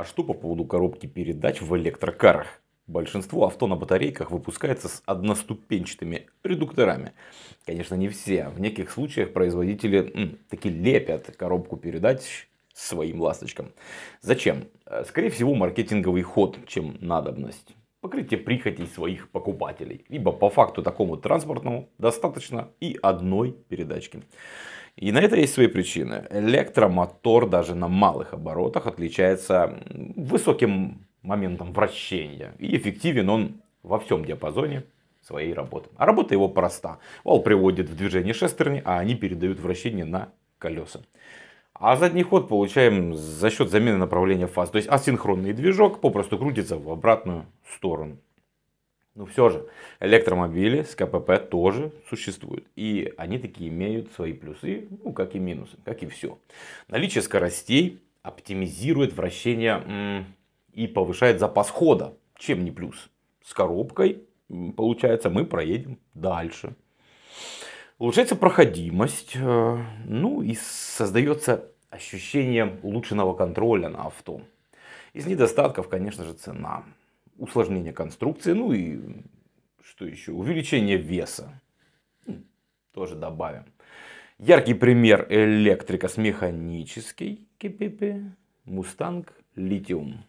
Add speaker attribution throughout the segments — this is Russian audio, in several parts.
Speaker 1: А что по поводу коробки передач в электрокарах? Большинство авто на батарейках выпускается с одноступенчатыми редукторами. Конечно, не все. А в неких случаях производители м, таки лепят коробку передач своим ласточкам. Зачем? Э, скорее всего, маркетинговый ход, чем надобность покрытие прихотей своих покупателей. либо по факту такому транспортному достаточно и одной передачки. И на это есть свои причины. Электромотор даже на малых оборотах отличается высоким моментом вращения. И эффективен он во всем диапазоне своей работы. А работа его проста. Вал приводит в движение шестерни, а они передают вращение на колеса. А задний ход получаем за счет замены направления фаз. То есть асинхронный движок попросту крутится в обратную сторону. Но ну все же электромобили с КПП тоже существуют. И они такие имеют свои плюсы, ну как и минусы, как и все. Наличие скоростей оптимизирует вращение и повышает запас хода. Чем не плюс? С коробкой, получается, мы проедем дальше. Улучшается проходимость, э, ну и создается ощущением улучшенного контроля на авто. Из недостатков, конечно же, цена, усложнение конструкции, ну и что еще, увеличение веса. Хм, тоже добавим. Яркий пример электрика с механический КПП Мустанг Литиум.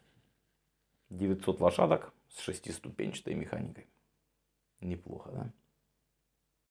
Speaker 1: 900 лошадок с шестиступенчатой механикой. Неплохо, да?